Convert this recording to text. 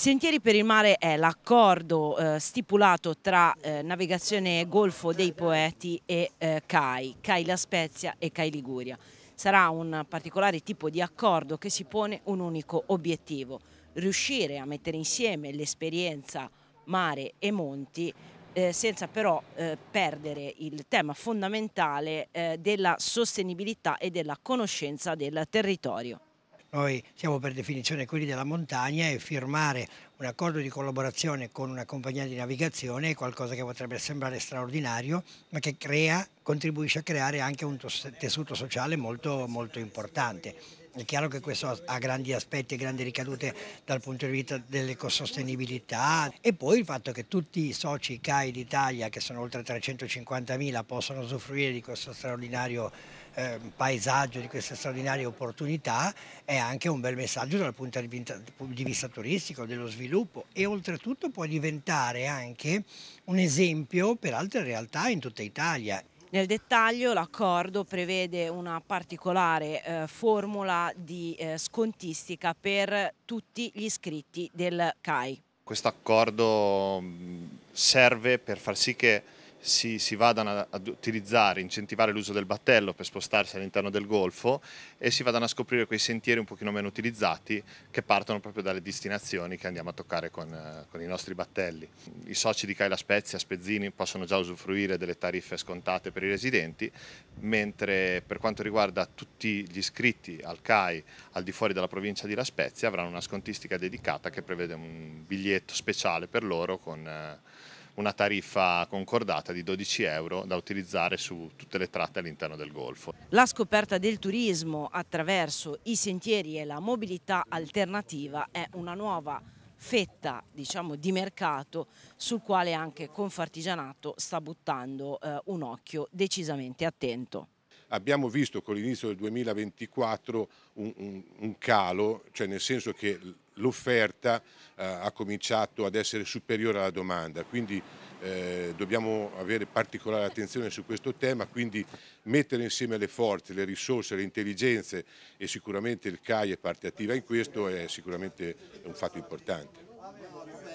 Sentieri per il mare è l'accordo eh, stipulato tra eh, Navigazione Golfo dei Poeti e eh, CAI, CAI La Spezia e CAI Liguria. Sarà un particolare tipo di accordo che si pone un unico obiettivo, riuscire a mettere insieme l'esperienza mare e monti eh, senza però eh, perdere il tema fondamentale eh, della sostenibilità e della conoscenza del territorio. Noi siamo per definizione quelli della montagna e firmare un accordo di collaborazione con una compagnia di navigazione è qualcosa che potrebbe sembrare straordinario, ma che crea, contribuisce a creare anche un tessuto sociale molto, molto importante. È chiaro che questo ha grandi aspetti e grandi ricadute dal punto di vista dell'ecosostenibilità e poi il fatto che tutti i soci CAI d'Italia, che sono oltre 350.000, possono usufruire di questo straordinario eh, paesaggio, di queste straordinarie opportunità, è anche un bel messaggio dal punto di vista, di vista turistico, dello sviluppo e oltretutto può diventare anche un esempio per altre realtà in tutta Italia. Nel dettaglio l'accordo prevede una particolare eh, formula di eh, scontistica per tutti gli iscritti del CAI. Questo accordo mm, serve per far sì che si, si vadano ad utilizzare, incentivare l'uso del battello per spostarsi all'interno del golfo e si vadano a scoprire quei sentieri un pochino meno utilizzati che partono proprio dalle destinazioni che andiamo a toccare con, eh, con i nostri battelli. I soci di Caila Spezia, Spezzini, possono già usufruire delle tariffe scontate per i residenti, mentre per quanto riguarda tutti gli iscritti al CAI al di fuori della provincia di La Spezia avranno una scontistica dedicata che prevede un biglietto speciale per loro con... Eh, una tariffa concordata di 12 euro da utilizzare su tutte le tratte all'interno del Golfo. La scoperta del turismo attraverso i sentieri e la mobilità alternativa è una nuova fetta diciamo, di mercato sul quale anche Confartigianato sta buttando eh, un occhio decisamente attento abbiamo visto con l'inizio del 2024 un, un, un, calo, cioè nel senso che l'offerta eh, ha cominciato ad essere superiore alla domanda, quindi eh, dobbiamo avere particolare attenzione su questo tema, quindi mettere insieme le forze, le risorse, le intelligenze e sicuramente il CAI è parte attiva in questo è sicuramente un fatto importante.